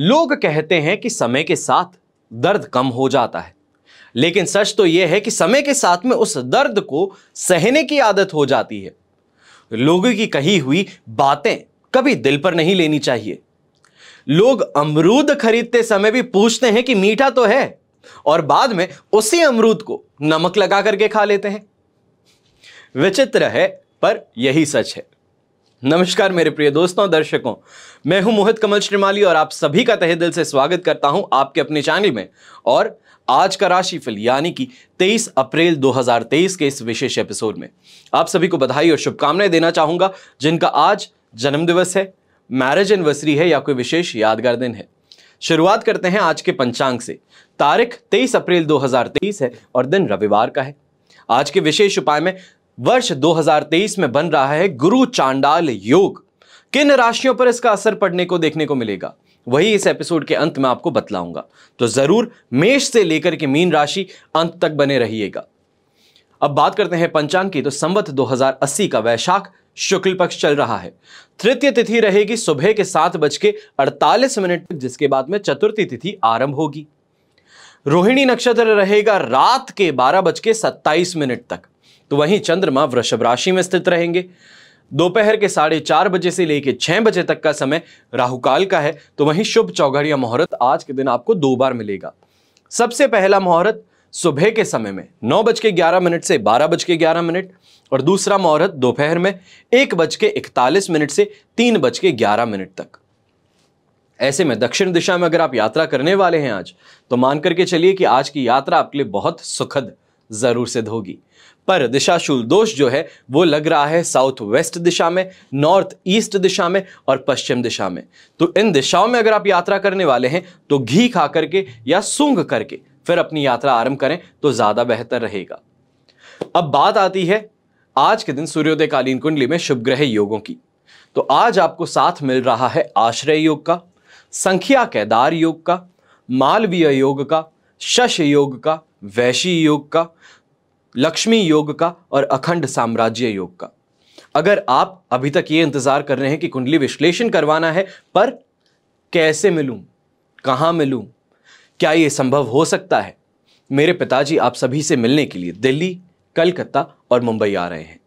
लोग कहते हैं कि समय के साथ दर्द कम हो जाता है लेकिन सच तो यह है कि समय के साथ में उस दर्द को सहने की आदत हो जाती है लोगों की कही हुई बातें कभी दिल पर नहीं लेनी चाहिए लोग अमरूद खरीदते समय भी पूछते हैं कि मीठा तो है और बाद में उसी अमरूद को नमक लगा करके खा लेते हैं विचित्र है पर यही सच है नमस्कार मेरे प्रिय दोस्तों दर्शकों मैं हूं मोहित कमल श्रीमाली और आप सभी का तहे दिल से स्वागत करता हूं आपके अपने चैनल में और आज का राशिफल यानी कि 23 अप्रैल 2023 के इस विशेष एपिसोड में आप सभी को बधाई और शुभकामनाएं देना चाहूंगा जिनका आज जन्मदिवस है मैरिज एनिवर्सरी है या कोई विशेष यादगार दिन है शुरुआत करते हैं आज के पंचांग से तारीख 23 अप्रैल 2023 है और दिन रविवार का है आज के विशेष उपाय में वर्ष 2023 में बन रहा है गुरु चांडाल योग किन राशियों पर इसका असर पड़ने को देखने को मिलेगा वही इस एपिसोड के अंत में आपको बतलाऊंगा तो जरूर मेष से लेकर के मीन राशि अंत तक बने रहिएगा अब बात करते हैं पंचांग की तो संवत 2080 का वैशाख शुक्ल पक्ष चल रहा है तृतीय तिथि रहेगी सुबह के सात बज के अड़तालीस मिनट तक जिसके बाद में चतुर्थी तिथि आरंभ होगी रोहिणी नक्षत्र रहेगा रात के बारह बज के सत्ताईस मिनट तक तो वहीं चंद्रमा वृषभ राशि में स्थित रहेंगे दोपहर के साढ़े चार बजे से लेकर छह बजे तक का समय राहुकाल का है तो वहीं शुभ चौघड़िया मुहूर्त आज के दिन आपको दो बार मिलेगा सबसे पहला मुहूर्त सुबह के समय में नौ बज के ग्यारह मिनट से बारह बज के ग्यारह मिनट और दूसरा मुहूर्त दोपहर में एक बज के इकतालीस मिनट से तीन बज के ग्यारह मिनट तक ऐसे में दक्षिण दिशा में अगर आप यात्रा करने वाले हैं आज तो मान करके चलिए कि आज की यात्रा आपके लिए बहुत सुखद ज़रूर सिद्ध होगी पर दिशाशूल दोष जो है वो लग रहा है साउथ वेस्ट दिशा में नॉर्थ ईस्ट दिशा में और पश्चिम दिशा में तो इन दिशाओं में अगर आप यात्रा करने वाले हैं तो घी खा करके या सूंघ करके फिर अपनी यात्रा आरंभ करें तो ज़्यादा बेहतर रहेगा अब बात आती है आज के दिन सूर्योदय कालीन कुंडली में शुभ ग्रह योगों की तो आज आपको साथ मिल रहा है आश्रय योग का संख्या केदार योग का मालवीय योग का शश योग का वैशी योग का लक्ष्मी योग का और अखंड साम्राज्य योग का अगर आप अभी तक ये इंतज़ार कर रहे हैं कि कुंडली विश्लेषण करवाना है पर कैसे मिलूं कहाँ मिलूं क्या ये संभव हो सकता है मेरे पिताजी आप सभी से मिलने के लिए दिल्ली कलकत्ता और मुंबई आ रहे हैं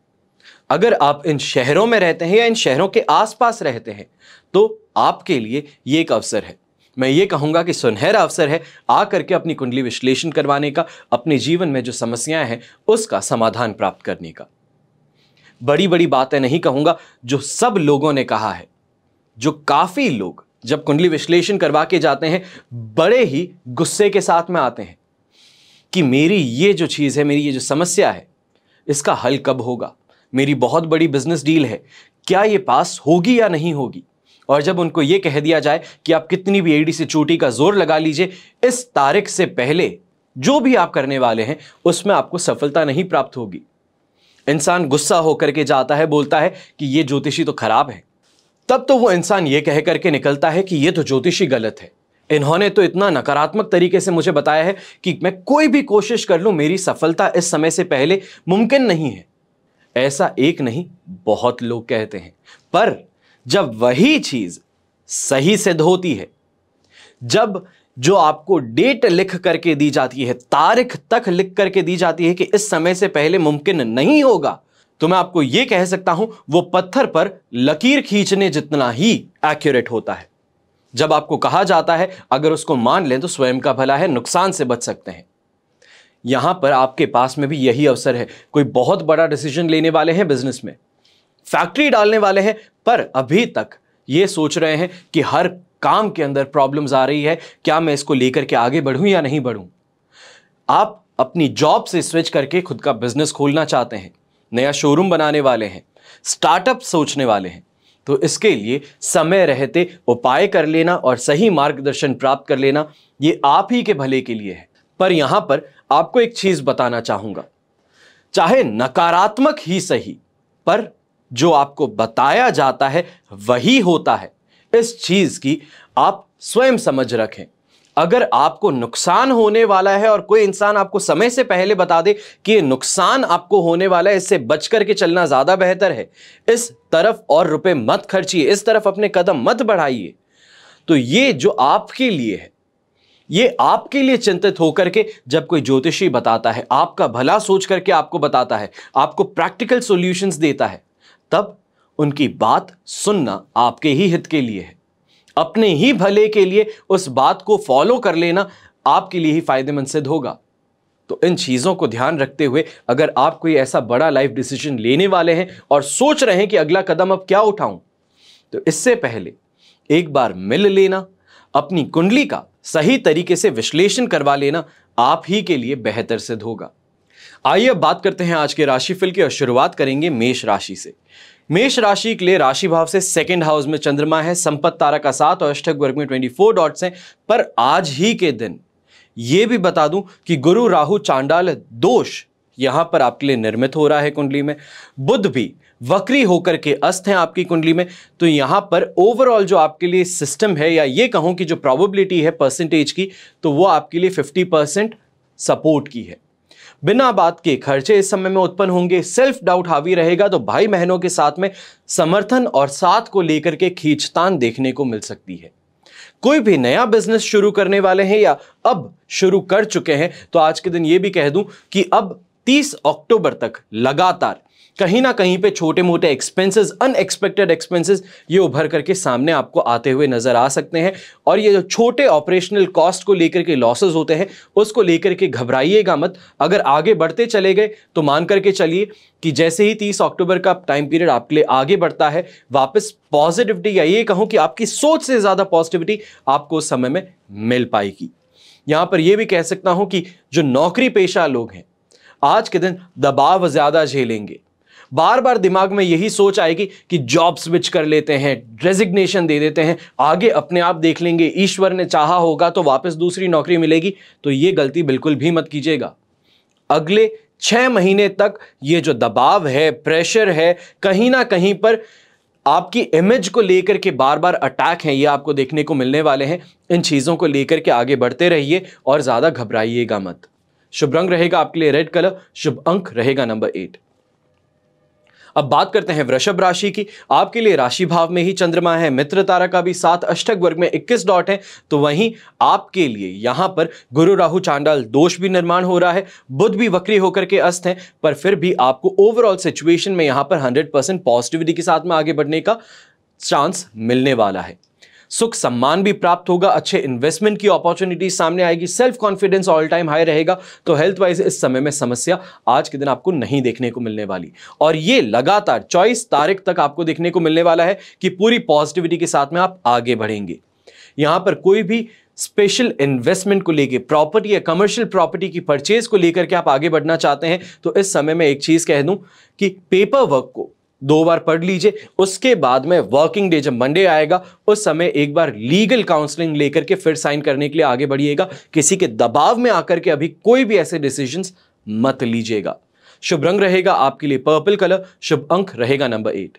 अगर आप इन शहरों में रहते हैं या इन शहरों के आसपास रहते हैं तो आपके लिए ये एक अवसर है मैं ये कहूँगा कि सुनहरा अवसर है आ करके अपनी कुंडली विश्लेषण करवाने का अपने जीवन में जो समस्याएं हैं उसका समाधान प्राप्त करने का बड़ी बड़ी बातें नहीं कहूँगा जो सब लोगों ने कहा है जो काफ़ी लोग जब कुंडली विश्लेषण करवा के जाते हैं बड़े ही गुस्से के साथ में आते हैं कि मेरी ये जो चीज़ है मेरी ये जो समस्या है इसका हल कब होगा मेरी बहुत बड़ी बिजनेस डील है क्या ये पास होगी या नहीं होगी और जब उनको ये कह दिया जाए कि आप कितनी भी एडी से चोटी का जोर लगा लीजिए इस तारीख से पहले जो भी आप करने वाले हैं उसमें आपको सफलता नहीं प्राप्त होगी इंसान गुस्सा होकर के जाता है बोलता है कि ये ज्योतिषी तो खराब है तब तो वो इंसान ये कह करके निकलता है कि ये तो ज्योतिषी गलत है इन्होंने तो इतना नकारात्मक तरीके से मुझे बताया है कि मैं कोई भी कोशिश कर लूं मेरी सफलता इस समय से पहले मुमकिन नहीं है ऐसा एक नहीं बहुत लोग कहते हैं पर जब वही चीज सही सिद्ध होती है जब जो आपको डेट लिख करके दी जाती है तारीख तक लिख करके दी जाती है कि इस समय से पहले मुमकिन नहीं होगा तो मैं आपको यह कह सकता हूं वो पत्थर पर लकीर खींचने जितना ही एक्यूरेट होता है जब आपको कहा जाता है अगर उसको मान लें तो स्वयं का भला है नुकसान से बच सकते हैं यहां पर आपके पास में भी यही अवसर है कोई बहुत बड़ा डिसीजन लेने वाले हैं बिजनेस में फैक्ट्री डालने वाले हैं पर अभी तक ये सोच रहे हैं कि हर काम के अंदर प्रॉब्लम्स आ रही है क्या मैं इसको लेकर के आगे बढ़ूं या नहीं बढ़ूं आप अपनी जॉब से स्विच करके खुद का बिजनेस खोलना चाहते हैं नया शोरूम बनाने वाले हैं स्टार्टअप सोचने वाले हैं तो इसके लिए समय रहते उपाय कर लेना और सही मार्गदर्शन प्राप्त कर लेना ये आप ही के भले के लिए है पर यहाँ पर आपको एक चीज़ बताना चाहूँगा चाहे नकारात्मक ही सही पर जो आपको बताया जाता है वही होता है इस चीज़ की आप स्वयं समझ रखें अगर आपको नुकसान होने वाला है और कोई इंसान आपको समय से पहले बता दे कि ये नुकसान आपको होने वाला है इससे बच कर के चलना ज़्यादा बेहतर है इस तरफ और रुपए मत खर्चिए इस तरफ अपने कदम मत बढ़ाइए तो ये जो आपके लिए है ये आपके लिए चिंतित होकर के जब कोई ज्योतिषी बताता है आपका भला सोच करके आपको बताता है आपको प्रैक्टिकल सॉल्यूशंस देता है तब उनकी बात सुनना आपके ही हित के लिए है अपने ही भले के लिए उस बात को फॉलो कर लेना आपके लिए ही फायदेमंद सिद्ध होगा तो इन चीज़ों को ध्यान रखते हुए अगर आप कोई ऐसा बड़ा लाइफ डिसीजन लेने वाले हैं और सोच रहे हैं कि अगला कदम अब क्या उठाऊं तो इससे पहले एक बार मिल लेना अपनी कुंडली का सही तरीके से विश्लेषण करवा लेना आप ही के लिए बेहतर सिद्ध होगा आइए अब बात करते हैं आज के राशिफल की और शुरुआत करेंगे मेष राशि से मेष राशि के लिए राशि भाव से सेकंड हाउस में चंद्रमा है संपत तारा का साथ और अष्टक वर्ग में 24 डॉट्स हैं पर आज ही के दिन ये भी बता दूं कि गुरु राहु चांडाल दोष यहाँ पर आपके लिए निर्मित हो रहा है कुंडली में बुद्ध भी वक्री होकर के अस्त हैं आपकी कुंडली में तो यहाँ पर ओवरऑल जो आपके लिए सिस्टम है या ये कहूँ कि जो प्रॉबिलिटी है परसेंटेज की तो वो आपके लिए 50 परसेंट सपोर्ट की है बिना बात के खर्चे इस समय में उत्पन्न होंगे सेल्फ डाउट हावी रहेगा तो भाई बहनों के साथ में समर्थन और साथ को लेकर के खींचतान देखने को मिल सकती है कोई भी नया बिजनेस शुरू करने वाले हैं या अब शुरू कर चुके हैं तो आज के दिन ये भी कह दूं कि अब 30 अक्टूबर तक लगातार कहीं ना कहीं पे छोटे मोटे एक्सपेंसेस अनएक्सपेक्टेड एक्सपेंसेस ये उभर करके सामने आपको आते हुए नज़र आ सकते हैं और ये जो छोटे ऑपरेशनल कॉस्ट को लेकर के लॉसेज होते हैं उसको लेकर के घबराइएगा मत अगर आगे बढ़ते चले गए तो मान करके चलिए कि जैसे ही तीस अक्टूबर का टाइम पीरियड आपके लिए आगे बढ़ता है वापस पॉजिटिविटी या ये कहूँ कि आपकी सोच से ज़्यादा पॉजिटिविटी आपको उस समय में मिल पाएगी यहाँ पर यह भी कह सकता हूँ कि जो नौकरी पेशा लोग हैं आज के दिन दबाव ज़्यादा झेलेंगे बार बार दिमाग में यही सोच आएगी कि जॉब स्विच कर लेते हैं रेजिग्नेशन दे देते हैं आगे अपने आप देख लेंगे ईश्वर ने चाहा होगा तो वापस दूसरी नौकरी मिलेगी तो ये गलती बिल्कुल भी मत कीजिएगा अगले छह महीने तक ये जो दबाव है प्रेशर है कहीं ना कहीं पर आपकी इमेज को लेकर के बार बार अटैक हैं ये आपको देखने को मिलने वाले हैं इन चीज़ों को लेकर के आगे बढ़ते रहिए और ज़्यादा घबराइएगा मत शुभ रंग रहेगा आपके लिए रेड कलर शुभ अंक रहेगा नंबर एट अब बात करते हैं वृषभ राशि की आपके लिए राशि भाव में ही चंद्रमा है मित्र तारा का भी सात अष्टक वर्ग में 21 डॉट है तो वहीं आपके लिए यहाँ पर गुरु राहु चांडाल दोष भी निर्माण हो रहा है बुद्ध भी वक्री होकर के अस्त हैं पर फिर भी आपको ओवरऑल सिचुएशन में यहाँ पर हंड्रेड पॉजिटिविटी के साथ में आगे बढ़ने का चांस मिलने वाला है सुख सम्मान भी प्राप्त होगा अच्छे इन्वेस्टमेंट की अपॉर्चुनिटीज सामने आएगी self confidence all time high रहेगा तो हेल्थ वाइज इस समय में समस्या आज के दिन आपको नहीं देखने को मिलने वाली और ये लगातार चौबीस तारीख तक आपको देखने को मिलने वाला है कि पूरी पॉजिटिविटी के साथ में आप आगे बढ़ेंगे यहां पर कोई भी स्पेशल इन्वेस्टमेंट को लेके प्रॉपर्टी या कमर्शियल प्रॉपर्टी की परचेज को लेकर के आप आगे बढ़ना चाहते हैं तो इस समय में एक चीज कह दूं कि पेपर वर्क को दो बार पढ़ लीजिए उसके बाद में वर्किंग डे जब मंडे आएगा उस समय एक बार लीगल काउंसलिंग लेकर के फिर साइन करने के लिए आगे बढ़िएगा किसी के दबाव में आकर के अभी कोई भी ऐसे डिसीजंस मत लीजिएगा शुभ रंग रहेगा आपके लिए पर्पल कलर शुभ अंक रहेगा नंबर एट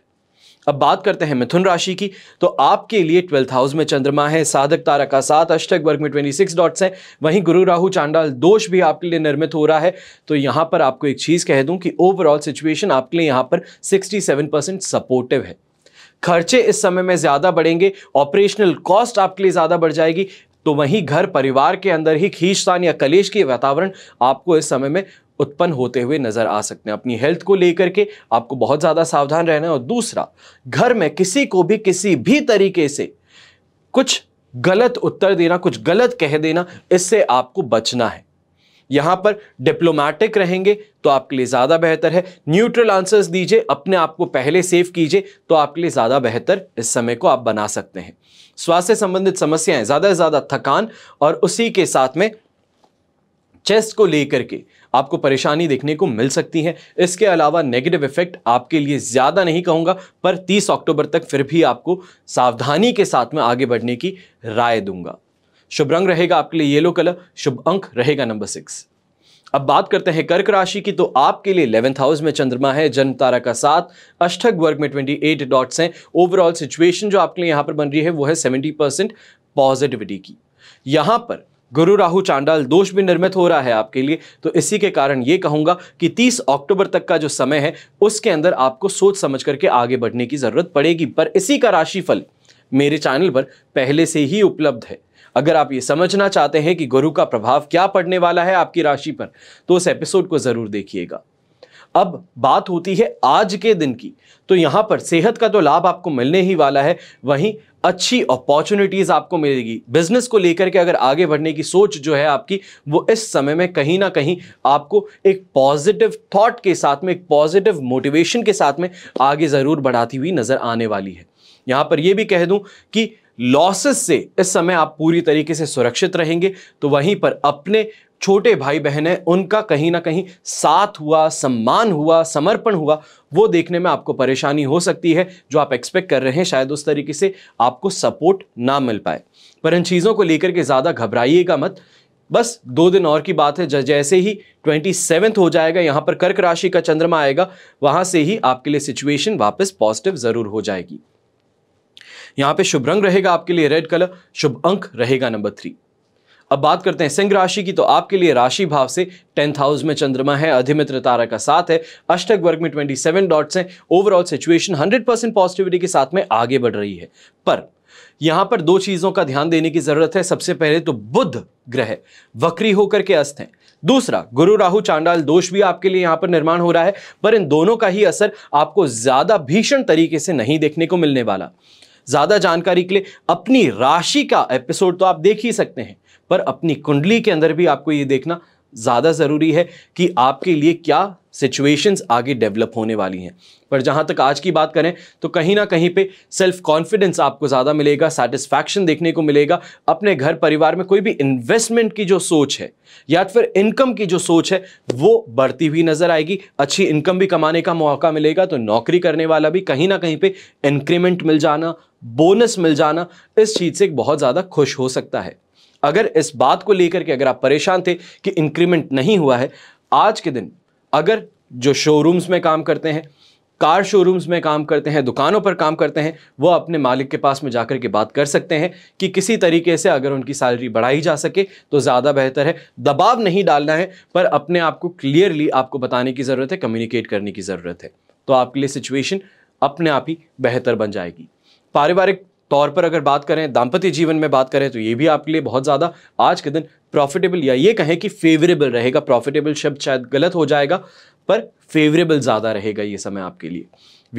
अब बात करते हैं मिथुन राशि की तो आपके लिए ट्वेल्थ हाउस में चंद्रमा है साधक तारा का सात अष्टक वर्ग में ट्वेंटी सिक्स डॉट्स हैं वहीं गुरु राहु चांडाल दोष भी आपके लिए निर्मित हो रहा है तो यहाँ पर आपको एक चीज़ कह दूँ कि ओवरऑल सिचुएशन आपके लिए यहाँ पर सिक्सटी सेवन परसेंट सपोर्टिव है खर्चे इस समय में ज़्यादा बढ़ेंगे ऑपरेशनल कॉस्ट आपके लिए ज़्यादा बढ़ जाएगी तो वहीं घर परिवार के अंदर ही खींचतान या कलेश के वातावरण आपको इस समय में उत्पन्न होते हुए नज़र आ सकते हैं अपनी हेल्थ को लेकर के आपको बहुत ज़्यादा सावधान रहना है और दूसरा घर में किसी को भी किसी भी तरीके से कुछ गलत उत्तर देना कुछ गलत कह देना इससे आपको बचना है यहां पर डिप्लोमेटिक रहेंगे तो आपके लिए ज़्यादा बेहतर है न्यूट्रल आंसर्स दीजिए अपने आप को पहले सेव कीजिए तो आपके लिए ज़्यादा बेहतर इस समय को आप बना सकते हैं स्वास्थ्य संबंधित समस्याएं ज़्यादा से ज़्यादा थकान और उसी के साथ में चेस्ट को लेकर के आपको परेशानी देखने को मिल सकती है इसके अलावा नेगेटिव इफेक्ट आपके लिए ज़्यादा नहीं कहूँगा पर तीस अक्टूबर तक फिर भी आपको सावधानी के साथ में आगे बढ़ने की राय दूंगा शुभ रंग रहेगा आपके लिए येलो कलर शुभ अंक रहेगा नंबर सिक्स अब बात करते हैं कर्क राशि की तो आपके लिए इलेवेंथ हाउस में चंद्रमा है जन्म तारा का साथ अष्टक वर्ग में 28 डॉट्स हैं ओवरऑल सिचुएशन जो आपके लिए यहां पर बन रही है वो है 70 परसेंट पॉजिटिविटी की यहां पर गुरु राहु चांडाल दोष भी निर्मित हो रहा है आपके लिए तो इसी के कारण ये कहूंगा कि तीस अक्टूबर तक का जो समय है उसके अंदर आपको सोच समझ करके आगे बढ़ने की ज़रूरत पड़ेगी पर इसी का राशिफल मेरे चैनल पर पहले से ही उपलब्ध है अगर आप ये समझना चाहते हैं कि गुरु का प्रभाव क्या पड़ने वाला है आपकी राशि पर तो उस एपिसोड को ज़रूर देखिएगा अब बात होती है आज के दिन की तो यहाँ पर सेहत का तो लाभ आपको मिलने ही वाला है वहीं अच्छी अपॉर्चुनिटीज़ आपको मिलेगी बिजनेस को लेकर के अगर आगे बढ़ने की सोच जो है आपकी वो इस समय में कहीं ना कहीं आपको एक पॉजिटिव थॉट के साथ में एक पॉजिटिव मोटिवेशन के साथ में आगे ज़रूर बढ़ाती हुई नज़र आने वाली है यहाँ पर यह भी कह दूँ कि लॉसेस से इस समय आप पूरी तरीके से सुरक्षित रहेंगे तो वहीं पर अपने छोटे भाई बहन हैं उनका कहीं ना कहीं साथ हुआ सम्मान हुआ समर्पण हुआ वो देखने में आपको परेशानी हो सकती है जो आप एक्सपेक्ट कर रहे हैं शायद उस तरीके से आपको सपोर्ट ना मिल पाए पर इन चीज़ों को लेकर के ज़्यादा घबराइएगा मत बस दो दिन और की बात है जैसे ही ट्वेंटी सेवेंथ हो जाएगा यहाँ पर कर्क राशि का चंद्रमा आएगा वहाँ से ही आपके लिए सिचुएशन वापस पॉजिटिव ज़रूर हो जाएगी यहाँ पे शुभ रंग रहेगा आपके लिए रेड कलर शुभ अंक रहेगा नंबर थ्री अब बात करते हैं सिंह राशि की तो आपके लिए राशि भाव से टेंथ हाउस में चंद्रमा है अधिमित्र तारा का साथ है अष्टक वर्ग में ट्वेंटी सेवन डॉट्स हैं overall situation hundred percent positivity के साथ में आगे बढ़ रही है पर यहां पर दो चीजों का ध्यान देने की जरूरत है सबसे पहले तो बुद्ध ग्रह वक्री होकर के अस्त हैं दूसरा गुरु राहु चांडाल दोष भी आपके लिए यहां पर निर्माण हो रहा है पर इन दोनों का ही असर आपको ज्यादा भीषण तरीके से नहीं देखने को मिलने वाला ज्यादा जानकारी के लिए अपनी राशि का एपिसोड तो आप देख ही सकते हैं पर अपनी कुंडली के अंदर भी आपको ये देखना ज़्यादा ज़रूरी है कि आपके लिए क्या सिचुएशंस आगे डेवलप होने वाली हैं पर जहाँ तक आज की बात करें तो कहीं ना कहीं पे सेल्फ कॉन्फिडेंस आपको ज़्यादा मिलेगा सेटिस्फैक्शन देखने को मिलेगा अपने घर परिवार में कोई भी इन्वेस्टमेंट की जो सोच है या फिर इनकम की जो सोच है वो बढ़ती हुई नज़र आएगी अच्छी इनकम भी कमाने का मौका मिलेगा तो नौकरी करने वाला भी कहीं ना कहीं पर इंक्रीमेंट मिल जाना बोनस मिल जाना इस चीज़ से बहुत ज़्यादा खुश हो सकता है अगर इस बात को लेकर के अगर आप परेशान थे कि इंक्रीमेंट नहीं हुआ है आज के दिन अगर जो शोरूम्स में काम करते हैं कार शोरूम्स में काम करते हैं दुकानों पर काम करते हैं वो अपने मालिक के पास में जाकर के बात कर सकते हैं कि किसी तरीके से अगर उनकी सैलरी बढ़ाई जा सके तो ज़्यादा बेहतर है दबाव नहीं डालना है पर अपने आप को क्लियरली आपको बताने की ज़रूरत है कम्युनिकेट करने की ज़रूरत है तो आपके लिए सिचुएशन अपने आप ही बेहतर बन जाएगी पारिवारिक तौर पर अगर बात करें दाम्पत्य जीवन में बात करें तो ये भी आपके लिए बहुत ज़्यादा आज के दिन प्रॉफिटेबल या ये कहें कि फेवरेबल रहेगा प्रॉफिटेबल शब्द शायद गलत हो जाएगा पर फेवरेबल ज़्यादा रहेगा ये समय आपके लिए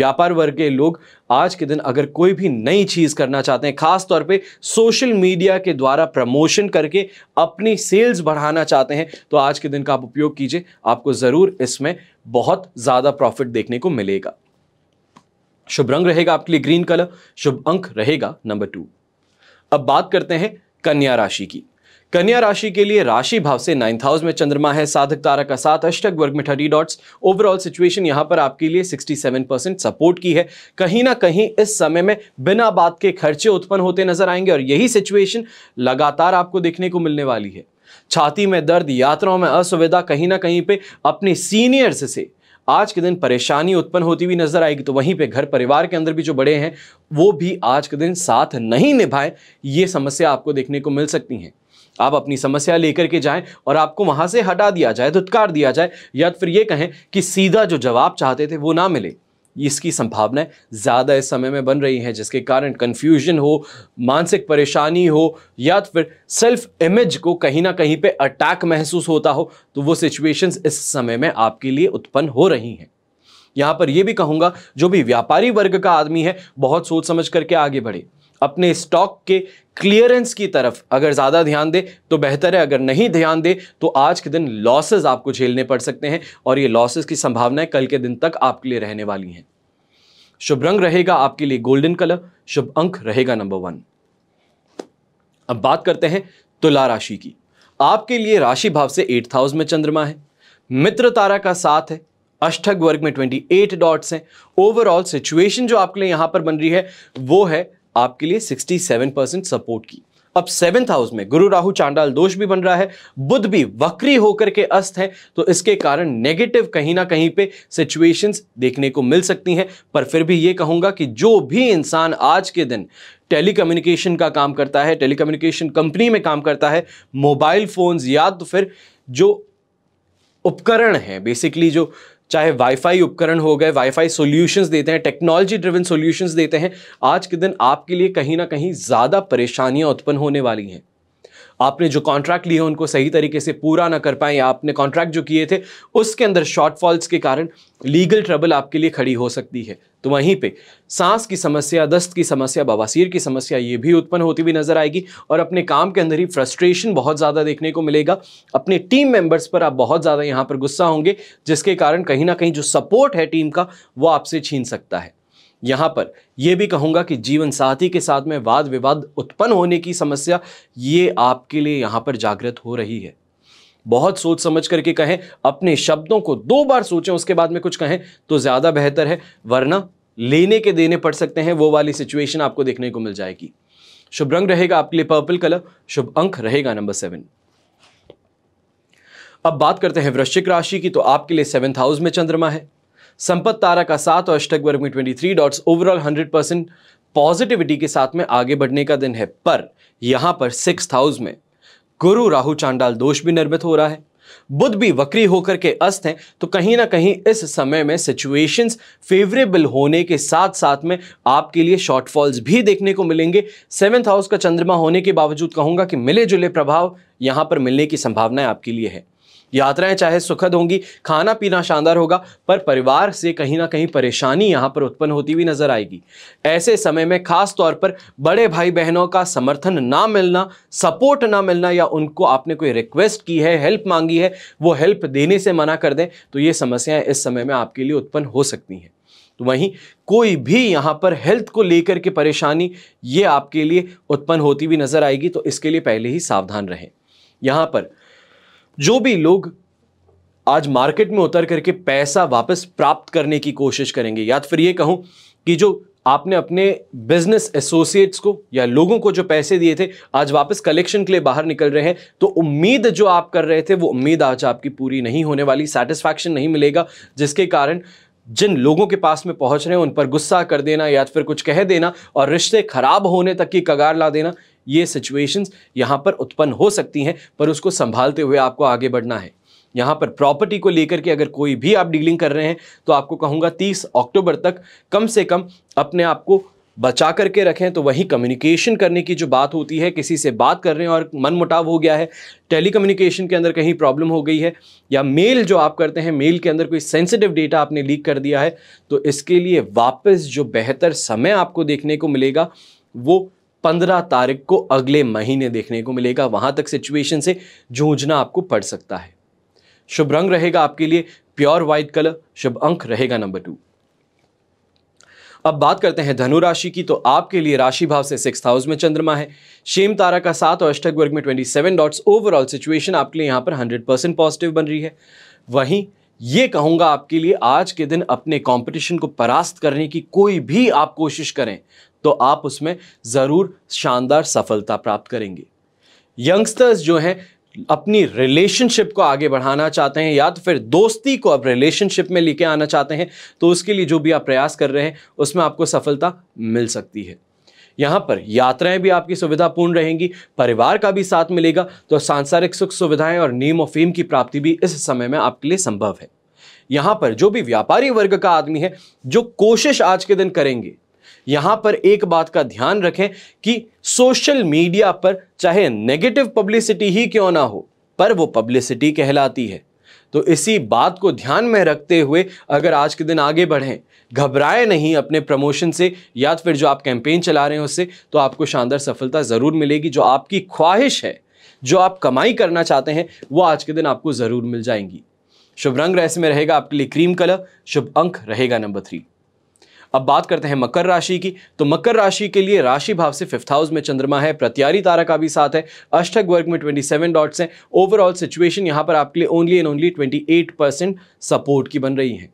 व्यापार वर्ग के लोग आज के दिन अगर कोई भी नई चीज़ करना चाहते हैं खास तौर पे सोशल मीडिया के द्वारा प्रमोशन करके अपनी सेल्स बढ़ाना चाहते हैं तो आज के दिन का आप उपयोग कीजिए आपको ज़रूर इसमें बहुत ज़्यादा प्रॉफिट देखने को मिलेगा शुभ रंग रहेगा आपके लिए ग्रीन कलर शुभ अंक रहेगा नंबर टू अब बात करते हैं कन्या राशि की कन्या राशि के लिए राशि भाव से नाइन्थ हाउस में चंद्रमा है साधक तारा का साथ अष्टक वर्ग में थर्टी डॉट्स ओवरऑल सिचुएशन यहां पर आपके लिए 67 परसेंट सपोर्ट की है कहीं ना कहीं इस समय में बिना बात के खर्चे उत्पन्न होते नजर आएंगे और यही सिचुएशन लगातार आपको देखने को मिलने वाली है छाती में दर्द यात्राओं में असुविधा कहीं ना कहीं पे अपने सीनियर्स से आज के दिन परेशानी उत्पन्न होती हुई नजर आएगी तो वहीं पे घर परिवार के अंदर भी जो बड़े हैं वो भी आज के दिन साथ नहीं निभाए ये समस्या आपको देखने को मिल सकती हैं आप अपनी समस्या लेकर के जाएं और आपको वहां से हटा दिया जाए धुतकार दिया जाए या फिर ये कहें कि सीधा जो जवाब चाहते थे वो ना मिले इसकी संभावनाएं ज़्यादा इस समय में बन रही हैं जिसके कारण कन्फ्यूजन हो मानसिक परेशानी हो या तो फिर सेल्फ इमेज को कहीं ना कहीं पे अटैक महसूस होता हो तो वो सिचुएशंस इस समय में आपके लिए उत्पन्न हो रही हैं यहाँ पर ये भी कहूँगा जो भी व्यापारी वर्ग का आदमी है बहुत सोच समझ करके आगे बढ़े अपने स्टॉक के क्लियरेंस की तरफ अगर ज़्यादा ध्यान दे तो बेहतर है अगर नहीं ध्यान दे तो आज के दिन लॉसेस आपको झेलने पड़ सकते हैं और ये लॉसेज की संभावनाएं कल के दिन तक आपके लिए रहने वाली हैं शुभ रंग रहेगा आपके लिए गोल्डन कलर शुभ अंक रहेगा नंबर वन अब बात करते हैं तुला राशि की आपके लिए राशि भाव से एट हाउस में चंद्रमा है मित्र तारा का साथ है अष्टक वर्ग में 28 डॉट्स हैं ओवरऑल सिचुएशन जो आपके लिए यहां पर बन रही है वो है आपके लिए 67 परसेंट सपोर्ट की अब सेवेंथ हाउस में गुरु राहु चांडाल दोष भी बन रहा है बुद्ध भी वक्री होकर के अस्त है तो इसके कारण नेगेटिव कहीं ना कहीं पे सिचुएशंस देखने को मिल सकती हैं पर फिर भी ये कहूंगा कि जो भी इंसान आज के दिन टेलीकम्युनिकेशन का काम करता है टेलीकम्युनिकेशन कंपनी में काम करता है मोबाइल फोन्स या तो फिर जो उपकरण है बेसिकली जो चाहे वाईफाई उपकरण हो गए वाईफाई सॉल्यूशंस देते हैं टेक्नोलॉजी ड्रिवन सॉल्यूशंस देते हैं आज के दिन आपके लिए कहीं ना कहीं ज़्यादा परेशानियां उत्पन्न होने वाली हैं आपने जो कॉन्ट्रैक्ट लिए उनको सही तरीके से पूरा ना कर पाए आपने कॉन्ट्रैक्ट जो किए थे उसके अंदर शॉर्टफॉल्स के कारण लीगल ट्रबल आपके लिए खड़ी हो सकती है तो वहीं पे सांस की समस्या दस्त की समस्या बवासीर की समस्या ये भी उत्पन्न होती हुई नज़र आएगी और अपने काम के अंदर ही फ्रस्ट्रेशन बहुत ज़्यादा देखने को मिलेगा अपने टीम मेंबर्स पर आप बहुत ज़्यादा यहाँ पर गुस्सा होंगे जिसके कारण कहीं ना कहीं जो सपोर्ट है टीम का वो आपसे छीन सकता है यहाँ पर यह भी कहूँगा कि जीवन साथी के साथ में वाद विवाद उत्पन्न होने की समस्या ये आपके लिए यहाँ पर जागृत हो रही है बहुत सोच समझ करके कहें अपने शब्दों को दो बार सोचें उसके बाद में कुछ कहें तो ज़्यादा बेहतर है वरना लेने के देने पड़ सकते हैं वो वाली सिचुएशन आपको देखने को मिल जाएगी शुभ रंग रहेगा आपके लिए पर्पल कलर शुभ अंक रहेगा नंबर सेवन अब बात करते हैं वृश्चिक राशि की तो आपके लिए सेवेंथ हाउस में चंद्रमा है संपत तारा का साथ और अष्टक वर्ग में twenty three dots overall hundred percent positivity के साथ में आगे बढ़ने का दिन है पर यहां पर सिक्स हाउस में गुरु राहु चांडाल दोष भी निर्मित हो रहा है बुद्ध भी वक्री होकर के अस्त हैं तो कहीं ना कहीं इस समय में सिचुएशंस फेवरेबल होने के साथ साथ में आपके लिए शॉर्टफॉल्स भी देखने को मिलेंगे सेवेंथ हाउस का चंद्रमा होने के बावजूद कहूंगा कि मिले जुले प्रभाव यहां पर मिलने की संभावनाएं आपके लिए है यात्राएं चाहे सुखद होंगी खाना पीना शानदार होगा पर परिवार से कहीं ना कहीं परेशानी यहाँ पर उत्पन्न होती हुई नजर आएगी ऐसे समय में खास तौर पर बड़े भाई बहनों का समर्थन ना मिलना सपोर्ट ना मिलना या उनको आपने कोई रिक्वेस्ट की है हेल्प मांगी है वो हेल्प देने से मना कर दें तो ये समस्याएं इस समय में आपके लिए उत्पन्न हो सकती हैं तो वहीं कोई भी यहाँ पर हेल्थ को लेकर के परेशानी ये आपके लिए उत्पन्न होती हुई नज़र आएगी तो इसके लिए पहले ही सावधान रहें यहाँ पर जो भी लोग आज मार्केट में उतर करके पैसा वापस प्राप्त करने की कोशिश करेंगे या तो फिर ये कहूँ कि जो आपने अपने बिजनेस एसोसिएट्स को या लोगों को जो पैसे दिए थे आज वापस कलेक्शन के लिए बाहर निकल रहे हैं तो उम्मीद जो आप कर रहे थे वो उम्मीद आज आपकी पूरी नहीं होने वाली सेटिस्फैक्शन नहीं मिलेगा जिसके कारण जिन लोगों के पास में पहुंच रहे हैं उन पर गुस्सा कर देना या तो फिर कुछ कह देना और रिश्ते खराब होने तक की कगार ला देना ये सिचुएशंस यहाँ पर उत्पन्न हो सकती हैं पर उसको संभालते हुए आपको आगे बढ़ना है यहाँ पर प्रॉपर्टी को लेकर के अगर कोई भी आप डीलिंग कर रहे हैं तो आपको कहूँगा तीस अक्टूबर तक कम से कम अपने आप को बचा करके रखें तो वहीं कम्युनिकेशन करने की जो बात होती है किसी से बात कर रहे हैं और मन मुटाव हो गया है टेली कम्युनिकेशन के अंदर कहीं प्रॉब्लम हो गई है या मेल जो आप करते हैं मेल के अंदर कोई सेंसिटिव डेटा आपने लीक कर दिया है तो इसके लिए वापस जो बेहतर समय आपको देखने को मिलेगा वो पंद्रह तारीख को अगले महीने देखने को मिलेगा वहां तक सिचुएशन से जूझना आपको पड़ सकता है शुभ रंग रहेगा आपके लिए प्योर व्हाइट कलर शुभ अंक रहेगा नंबर टू अब बात करते हैं धनु राशि की तो आपके लिए राशि भाव से सिक्स हाउस में चंद्रमा है शेम तारा का सात और अष्टक वर्ग में twenty seven dots overall situation आपके लिए यहां पर हंड्रेड परसेंट पॉजिटिव बन रही है वहीं ये कहूंगा आपके लिए आज के दिन अपने कंपटीशन को परास्त करने की कोई भी आप कोशिश करें तो आप उसमें ज़रूर शानदार सफलता प्राप्त करेंगे यंगस्टर्स जो हैं अपनी रिलेशनशिप को आगे बढ़ाना चाहते हैं या तो फिर दोस्ती को अब रिलेशनशिप में लेके आना चाहते हैं तो उसके लिए जो भी आप प्रयास कर रहे हैं उसमें आपको सफलता मिल सकती है यहाँ पर यात्राएं भी आपकी सुविधापूर्ण रहेंगी परिवार का भी साथ मिलेगा तो सांसारिक सुख सुविधाएं और नेम ऑफ फेम की प्राप्ति भी इस समय में आपके लिए संभव है यहाँ पर जो भी व्यापारी वर्ग का आदमी है जो कोशिश आज के दिन करेंगे यहाँ पर एक बात का ध्यान रखें कि सोशल मीडिया पर चाहे नेगेटिव पब्लिसिटी ही क्यों ना हो पर वो पब्लिसिटी कहलाती है तो इसी बात को ध्यान में रखते हुए अगर आज के दिन आगे बढ़ें घबराए नहीं अपने प्रमोशन से या फिर जो आप कैंपेन चला रहे हैं उससे तो आपको शानदार सफलता ज़रूर मिलेगी जो आपकी ख्वाहिश है जो आप कमाई करना चाहते हैं वो आज के दिन आपको ज़रूर मिल जाएंगी शुभ रंग ऐसे में रहेगा आपके लिए क्रीम कलर शुभ अंक रहेगा नंबर थ्री अब बात करते हैं मकर राशि की तो मकर राशि के लिए राशि भाव से फिफ्थ हाउस में चंद्रमा है प्रत्यारी तारा का भी साथ है अष्टक वर्ग में ट्वेंटी सेवन डॉट्स हैं ओवरऑल सिचुएशन यहाँ पर आपके लिए only and only 28 percent support की बन रही है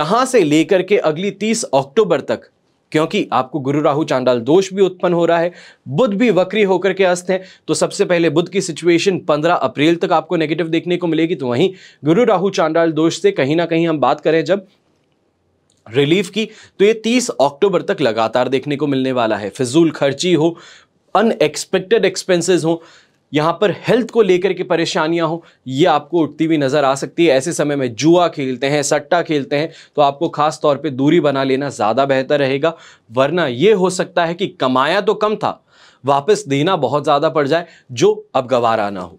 यहाँ से लेकर के अगली तीस अक्टूबर तक क्योंकि आपको गुरु राहु चांडाल दोष भी उत्पन्न हो रहा है बुद्ध भी वक्री होकर के अस्त हैं तो सबसे पहले बुद्ध की सिचुएशन 15 अप्रैल तक आपको नेगेटिव देखने को मिलेगी तो वहीं गुरु राहु चांडाल दोष से कहीं ना कहीं हम बात करें जब रिलीफ की तो ये 30 अक्टूबर तक लगातार देखने को मिलने वाला है फिजूल खर्ची हो अनएक्सपेक्टेड एक्सपेंसेस हो यहाँ पर हेल्थ को लेकर के परेशानियाँ हो ये आपको उठती हुई नज़र आ सकती है ऐसे समय में जुआ खेलते हैं सट्टा खेलते हैं तो आपको खास तौर पे दूरी बना लेना ज़्यादा बेहतर रहेगा वरना ये हो सकता है कि कमाया तो कम था वापस देना बहुत ज़्यादा पड़ जाए जो अब गवारा ना हो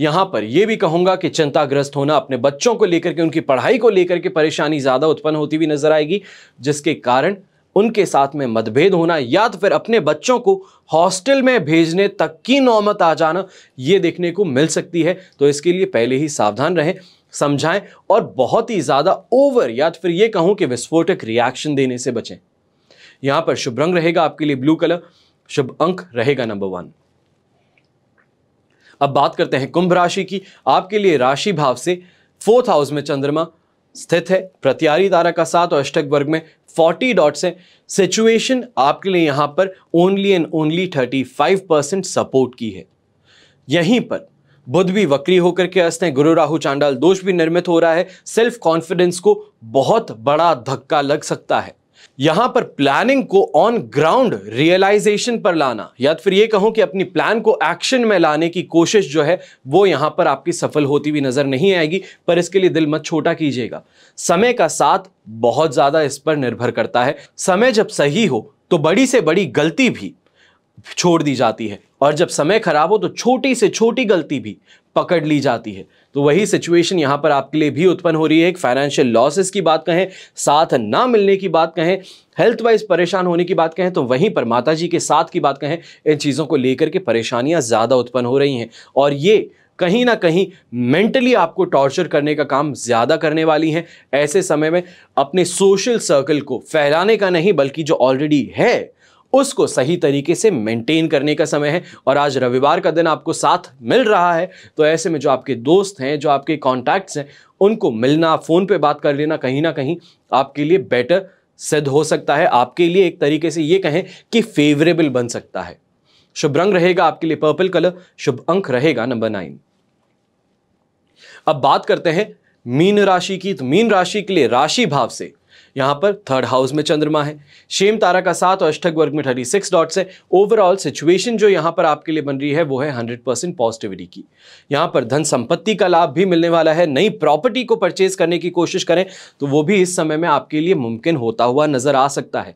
यहाँ पर यह भी कहूंगा कि चिंताग्रस्त होना अपने बच्चों को लेकर के उनकी पढ़ाई को लेकर के परेशानी ज़्यादा उत्पन्न होती हुई नजर आएगी जिसके कारण उनके साथ में मतभेद होना या तो फिर अपने बच्चों को हॉस्टल में भेजने तक की नौमत आ जाना ये देखने को मिल सकती है तो इसके लिए पहले ही सावधान रहें समझाएं और बहुत ही ज़्यादा ओवर या तो फिर ये कहूँ कि विस्फोटक रिएक्शन देने से बचें यहाँ पर शुभ रंग रहेगा आपके लिए ब्लू कलर शुभ अंक रहेगा नंबर वन अब बात करते हैं कुंभ राशि की आपके लिए राशि भाव से फोर्थ हाउस में चंद्रमा स्थित है प्रत्यारी तारा का साथ और अष्टक वर्ग में 40 डॉट्स हैं सिचुएशन आपके लिए यहां पर only and only 35 percent support की है यहीं पर बुध भी वक्री होकर के अस्त हैं गुरु राहु चांडाल दोष भी निर्मित हो रहा है सेल्फ कॉन्फिडेंस को बहुत बड़ा धक्का लग सकता है यहां पर प्लानिंग को ऑन ग्राउंड रियलाइजेशन पर लाना या तो फिर ये कहूं कि अपनी प्लान को एक्शन में लाने की कोशिश जो है वो यहां पर आपकी सफल होती हुई नजर नहीं आएगी पर इसके लिए दिल मत छोटा कीजिएगा समय का साथ बहुत ज्यादा इस पर निर्भर करता है समय जब सही हो तो बड़ी से बड़ी गलती भी छोड़ दी जाती है और जब समय खराब हो तो छोटी से छोटी गलती भी पकड़ ली जाती है तो वही सिचुएशन यहाँ पर आपके लिए भी उत्पन्न हो रही है एक फाइनेंशियल लॉसेस की बात कहें साथ ना मिलने की बात कहें हेल्थ वाइज परेशान होने की बात कहें तो वहीं पर माता जी के साथ की बात कहें इन चीज़ों को लेकर के परेशानियाँ ज़्यादा उत्पन्न हो रही हैं और ये कहीं ना कहीं मेंटली आपको टॉर्चर करने का काम ज़्यादा करने वाली हैं ऐसे समय में अपने सोशल सर्कल को फैलाने का नहीं बल्कि जो ऑलरेडी है उसको सही तरीके से मेंटेन करने का समय है और आज रविवार का दिन आपको साथ मिल रहा है तो ऐसे में जो आपके दोस्त हैं जो आपके कॉन्टैक्ट्स हैं उनको मिलना फ़ोन पे बात कर लेना कहीं ना कहीं आपके लिए बेटर सिद्ध हो सकता है आपके लिए एक तरीके से ये कहें कि फेवरेबल बन सकता है शुभ रंग रहेगा आपके लिए पर्पल कलर शुभ अंक रहेगा नंबर नाइन अब बात करते हैं मीन राशि की तो मीन राशि के लिए राशि भाव से यहाँ पर थर्ड हाउस में चंद्रमा है शेम तारा का साथ और अष्टक वर्ग में थर्टी सिक्स डॉट्स है ओवरऑल सिचुएशन जो यहाँ पर आपके लिए बन रही है वो है हंड्रेड परसेंट पॉजिटिविटी की यहाँ पर धन संपत्ति का लाभ भी मिलने वाला है नई प्रॉपर्टी को परचेज करने की कोशिश करें तो वो भी इस समय में आपके लिए मुमकिन होता हुआ नजर आ सकता है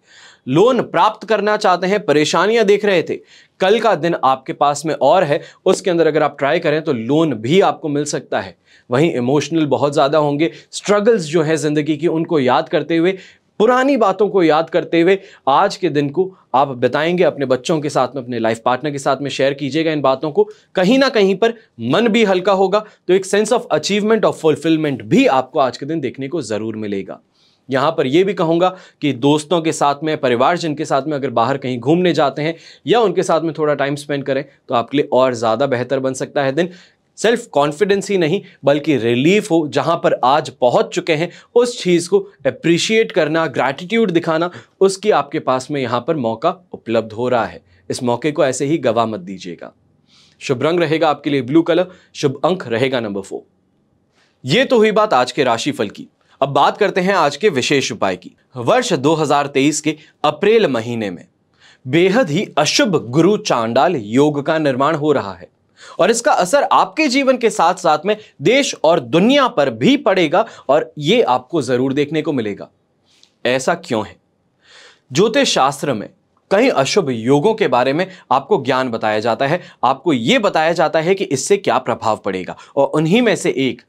लोन प्राप्त करना चाहते हैं परेशानियां देख रहे थे कल का दिन आपके पास में और है उसके अंदर अगर आप ट्राई करें तो लोन भी आपको मिल सकता है वहीं इमोशनल बहुत ज़्यादा होंगे स्ट्रगल्स जो हैं ज़िंदगी की उनको याद करते हुए पुरानी बातों को याद करते हुए आज के दिन को आप बताएंगे अपने बच्चों के साथ में अपने लाइफ पार्टनर के साथ में शेयर कीजिएगा इन बातों को कहीं ना कहीं पर मन भी हल्का होगा तो एक सेंस ऑफ अचीवमेंट और फुलफिलमेंट भी आपको आज के दिन देखने को ज़रूर मिलेगा यहाँ पर यह भी कहूँगा कि दोस्तों के साथ में परिवार के साथ में अगर बाहर कहीं घूमने जाते हैं या उनके साथ में थोड़ा टाइम स्पेंड करें तो आपके लिए और ज़्यादा बेहतर बन सकता है दिन सेल्फ कॉन्फिडेंस ही नहीं बल्कि रिलीफ हो जहाँ पर आज पहुँच चुके हैं उस चीज़ को अप्रिशिएट करना ग्रैटिट्यूड दिखाना उसकी आपके पास में यहाँ पर मौका उपलब्ध हो रहा है इस मौके को ऐसे ही गवा मत दीजिएगा शुभ रंग रहेगा आपके लिए ब्लू कलर शुभ अंक रहेगा नंबर फोर ये तो हुई बात आज के राशिफल की अब बात करते हैं आज के विशेष उपाय की वर्ष 2023 के अप्रैल महीने में बेहद ही अशुभ गुरु चांडाल योग का निर्माण हो रहा है और इसका असर आपके जीवन के साथ साथ में देश और दुनिया पर भी पड़ेगा और यह आपको जरूर देखने को मिलेगा ऐसा क्यों है ज्योतिष शास्त्र में कई अशुभ योगों के बारे में आपको ज्ञान बताया जाता है आपको यह बताया जाता है कि इससे क्या प्रभाव पड़ेगा और उन्हीं में से एक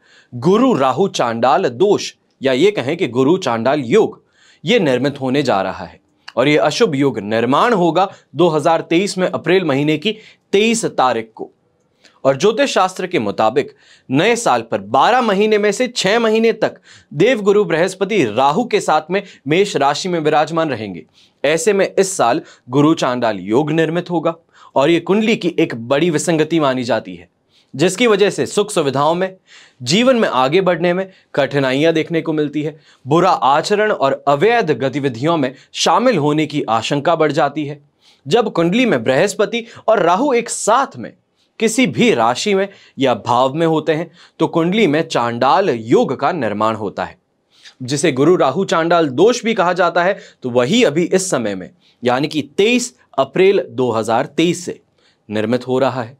गुरु राहु चांडाल दोष या ये कहें कि गुरु चांडाल योग ये निर्मित होने जा रहा है और ये अशुभ योग निर्माण होगा 2023 में अप्रैल महीने की 23 तारीख को और ज्योतिष शास्त्र के मुताबिक नए साल पर 12 महीने में से 6 महीने तक देवगुरु बृहस्पति राहु के साथ में मेष राशि में विराजमान रहेंगे ऐसे में इस साल गुरु चांडाल योग निर्मित होगा और ये कुंडली की एक बड़ी विसंगति मानी जाती है जिसकी वजह से सुख सुविधाओं में जीवन में आगे बढ़ने में कठिनाइयां देखने को मिलती है बुरा आचरण और अवैध गतिविधियों में शामिल होने की आशंका बढ़ जाती है जब कुंडली में बृहस्पति और राहु एक साथ में किसी भी राशि में या भाव में होते हैं तो कुंडली में चांडाल योग का निर्माण होता है जिसे गुरु राहु चांडाल दोष भी कहा जाता है तो वही अभी इस समय में यानी कि 23 अप्रैल 2023 से निर्मित हो रहा है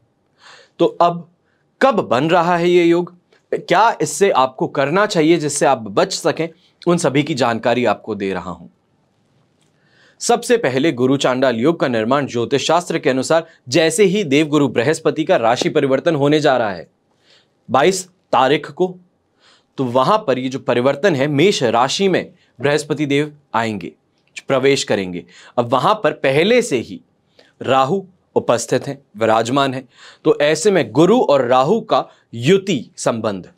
तो अब कब बन रहा है ये योग क्या इससे आपको करना चाहिए जिससे आप बच सकें उन सभी की जानकारी आपको दे रहा हूं सबसे पहले गुरु चांडाल योग का निर्माण ज्योतिष शास्त्र के अनुसार जैसे ही देवगुरु बृहस्पति का राशि परिवर्तन होने जा रहा है 22 तारीख को तो वहां पर ये जो परिवर्तन है मेष राशि में बृहस्पति देव आएंगे प्रवेश करेंगे अब वहां पर पहले से ही राहु उपस्थित हैं विराजमान हैं तो ऐसे में गुरु और राहु का युति संबंध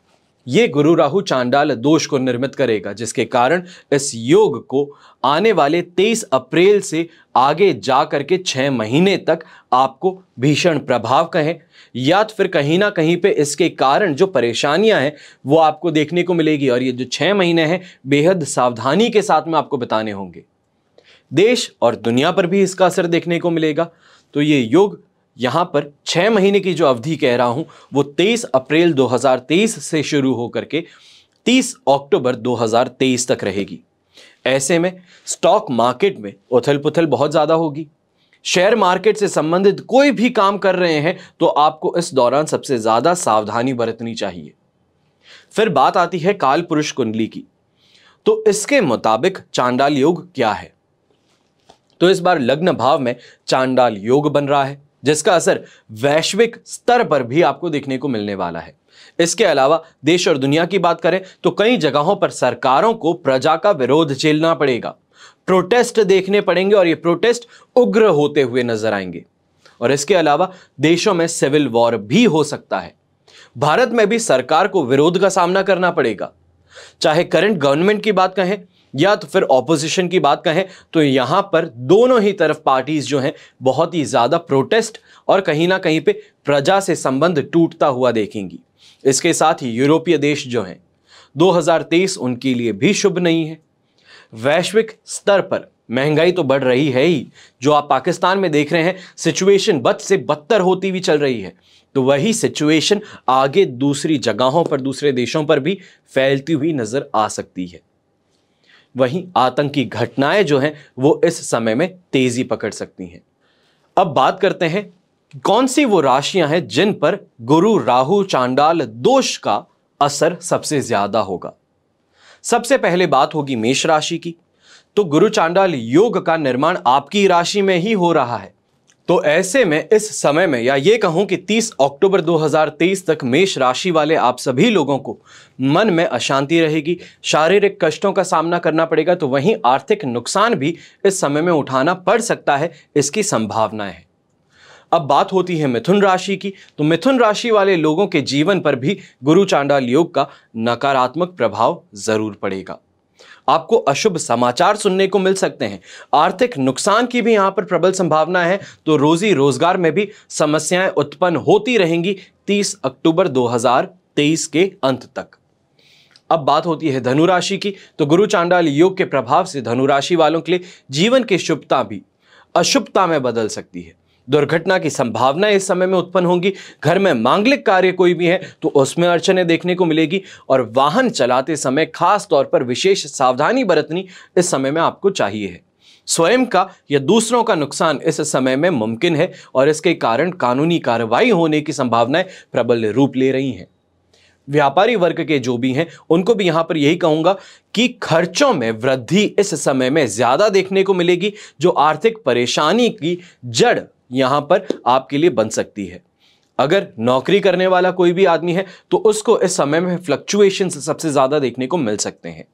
ये गुरु राहु चांडाल दोष को निर्मित करेगा जिसके कारण इस योग को आने वाले 23 अप्रैल से आगे जा करके छः महीने तक आपको भीषण प्रभाव कहें या तो फिर कहीं ना कहीं पे इसके कारण जो परेशानियां हैं वो आपको देखने को मिलेगी और ये जो छः महीने हैं बेहद सावधानी के साथ में आपको बताने होंगे देश और दुनिया पर भी इसका असर देखने को मिलेगा तो ये योग यहाँ पर छः महीने की जो अवधि कह रहा हूँ वो 23 अप्रैल 2023 से शुरू होकर के 30 अक्टूबर 2023 तक रहेगी ऐसे में स्टॉक मार्केट में उथल पुथल बहुत ज़्यादा होगी शेयर मार्केट से संबंधित कोई भी काम कर रहे हैं तो आपको इस दौरान सबसे ज़्यादा सावधानी बरतनी चाहिए फिर बात आती है काल पुरुष कुंडली की तो इसके मुताबिक चांडाल योग क्या है तो इस बार लग्न भाव में चांडाल योग बन रहा है जिसका असर वैश्विक स्तर पर भी आपको देखने को मिलने वाला है इसके अलावा देश और दुनिया की बात करें तो कई जगहों पर सरकारों को प्रजा का विरोध झेलना पड़ेगा प्रोटेस्ट देखने पड़ेंगे और ये प्रोटेस्ट उग्र होते हुए नजर आएंगे और इसके अलावा देशों में सिविल वॉर भी हो सकता है भारत में भी सरकार को विरोध का सामना करना पड़ेगा चाहे करंट गवर्नमेंट की बात कहें या तो फिर ऑपोजिशन की बात कहें तो यहाँ पर दोनों ही तरफ पार्टीज जो हैं बहुत ही ज़्यादा प्रोटेस्ट और कहीं ना कहीं पे प्रजा से संबंध टूटता हुआ देखेंगी इसके साथ ही यूरोपीय देश जो हैं 2023 उनके लिए भी शुभ नहीं है वैश्विक स्तर पर महंगाई तो बढ़ रही है ही जो आप पाकिस्तान में देख रहे हैं सिचुएशन बद से बदतर होती हुई चल रही है तो वही सिचुएशन आगे दूसरी जगहों पर दूसरे देशों पर भी फैलती हुई नज़र आ सकती है वहीं आतंकी घटनाएं जो हैं वो इस समय में तेजी पकड़ सकती हैं अब बात करते हैं कौन सी वो राशियां हैं जिन पर गुरु राहु चांडाल दोष का असर सबसे ज्यादा होगा सबसे पहले बात होगी मेष राशि की तो गुरु चांडाल योग का निर्माण आपकी राशि में ही हो रहा है तो ऐसे में इस समय में या ये कहूँ कि 30 अक्टूबर 2023 तक मेष राशि वाले आप सभी लोगों को मन में अशांति रहेगी शारीरिक कष्टों का सामना करना पड़ेगा तो वहीं आर्थिक नुकसान भी इस समय में उठाना पड़ सकता है इसकी संभावना है अब बात होती है मिथुन राशि की तो मिथुन राशि वाले लोगों के जीवन पर भी गुरु चांडाल योग का नकारात्मक प्रभाव ज़रूर पड़ेगा आपको अशुभ समाचार सुनने को मिल सकते हैं आर्थिक नुकसान की भी यहां पर प्रबल संभावना है तो रोजी रोजगार में भी समस्याएं उत्पन्न होती रहेंगी 30 अक्टूबर 2023 के अंत तक अब बात होती है धनुराशि की तो गुरु चांडाल योग के प्रभाव से धनुराशि वालों के लिए जीवन की शुभता भी अशुभता में बदल सकती है दुर्घटना की संभावना इस समय में उत्पन्न होंगी घर में मांगलिक कार्य कोई भी है तो उसमें अड़चने देखने को मिलेगी और वाहन चलाते समय खास तौर पर विशेष सावधानी बरतनी इस समय में आपको चाहिए है स्वयं का या दूसरों का नुकसान इस समय में मुमकिन है और इसके कारण कानूनी कार्रवाई होने की संभावनाएं प्रबल रूप ले रही हैं व्यापारी वर्ग के जो भी हैं उनको भी यहां पर यही कहूंगा कि खर्चों में वृद्धि इस समय में ज़्यादा देखने को मिलेगी जो आर्थिक परेशानी की जड़ यहाँ पर आपके लिए बन सकती है अगर नौकरी करने वाला कोई भी आदमी है तो उसको इस समय में फ्लक्चुएशन सबसे ज़्यादा देखने को मिल सकते हैं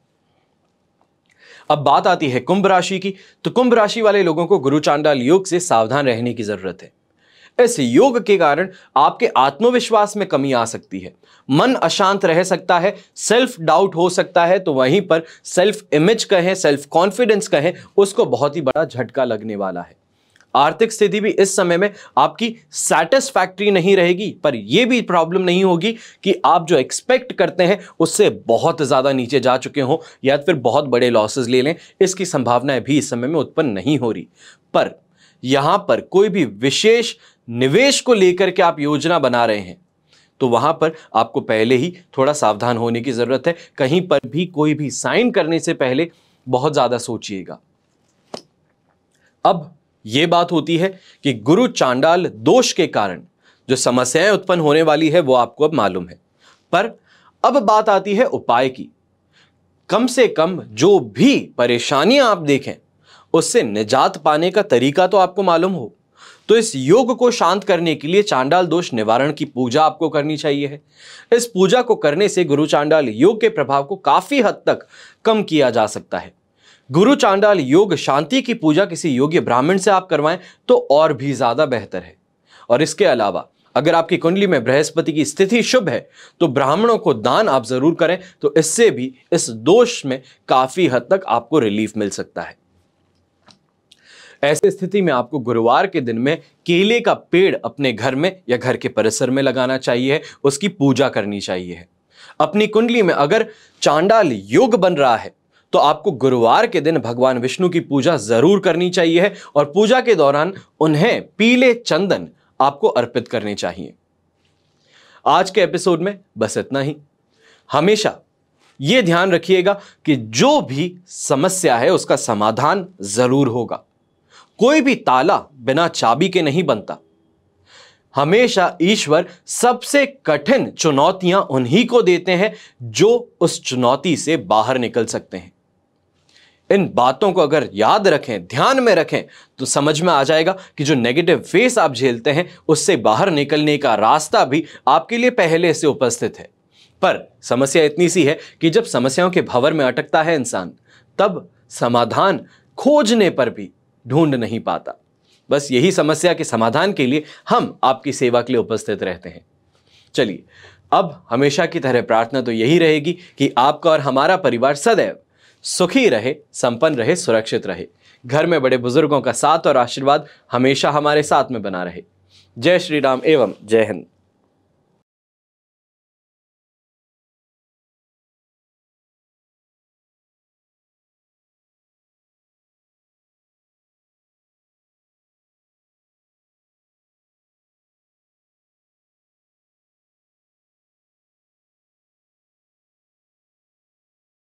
अब बात आती है कुंभ राशि की तो कुंभ राशि वाले लोगों को गुरु चांडाल योग से सावधान रहने की ज़रूरत है इस योग के कारण आपके आत्मविश्वास में कमी आ सकती है मन अशांत रह सकता है सेल्फ डाउट हो सकता है तो वहीं पर सेल्फ इमेज कहें सेल्फ कॉन्फिडेंस कहें उसको बहुत ही बड़ा झटका लगने वाला है आर्थिक स्थिति भी इस समय में आपकी सेटिस्फैक्ट्री नहीं रहेगी पर यह भी प्रॉब्लम नहीं होगी कि आप जो एक्सपेक्ट करते हैं उससे बहुत ज़्यादा नीचे जा चुके हों या फिर बहुत बड़े लॉसेज ले लें इसकी संभावनाएं भी इस समय में उत्पन्न नहीं हो रही पर यहां पर कोई भी विशेष निवेश को लेकर के आप योजना बना रहे हैं तो वहां पर आपको पहले ही थोड़ा सावधान होने की ज़रूरत है कहीं पर भी कोई भी साइन करने से पहले बहुत ज़्यादा सोचिएगा अब ये बात होती है कि गुरु चांडाल दोष के कारण जो समस्याएं उत्पन्न होने वाली है वो आपको अब मालूम है पर अब बात आती है उपाय की कम से कम जो भी परेशानियां आप देखें उससे निजात पाने का तरीका तो आपको मालूम हो तो इस योग को शांत करने के लिए चांडाल दोष निवारण की पूजा आपको करनी चाहिए है इस पूजा को करने से गुरु चांडाल योग के प्रभाव को काफ़ी हद तक कम किया जा सकता है गुरु चांडाल योग शांति की पूजा किसी योग्य ब्राह्मण से आप करवाएं तो और भी ज़्यादा बेहतर है और इसके अलावा अगर आपकी कुंडली में बृहस्पति की स्थिति शुभ है तो ब्राह्मणों को दान आप जरूर करें तो इससे भी इस दोष में काफी हद तक आपको रिलीफ मिल सकता है ऐसी स्थिति में आपको गुरुवार के दिन में केले का पेड़ अपने घर में या घर के परिसर में लगाना चाहिए उसकी पूजा करनी चाहिए अपनी कुंडली में अगर चांडाल योग बन रहा है तो आपको गुरुवार के दिन भगवान विष्णु की पूजा जरूर करनी चाहिए और पूजा के दौरान उन्हें पीले चंदन आपको अर्पित करने चाहिए आज के एपिसोड में बस इतना ही हमेशा यह ध्यान रखिएगा कि जो भी समस्या है उसका समाधान जरूर होगा कोई भी ताला बिना चाबी के नहीं बनता हमेशा ईश्वर सबसे कठिन चुनौतियां उन्हीं को देते हैं जो उस चुनौती से बाहर निकल सकते हैं इन बातों को अगर याद रखें ध्यान में रखें तो समझ में आ जाएगा कि जो नेगेटिव फेस आप झेलते हैं उससे बाहर निकलने का रास्ता भी आपके लिए पहले से उपस्थित है पर समस्या इतनी सी है कि जब समस्याओं के भंवर में अटकता है इंसान तब समाधान खोजने पर भी ढूंढ नहीं पाता बस यही समस्या के समाधान के लिए हम आपकी सेवा के लिए उपस्थित रहते हैं चलिए अब हमेशा की तरह प्रार्थना तो यही रहेगी कि आपका और हमारा परिवार सदैव सुखी रहे संपन्न रहे सुरक्षित रहे घर में बड़े बुजुर्गों का साथ और आशीर्वाद हमेशा हमारे साथ में बना रहे जय श्री राम एवं जय हिंद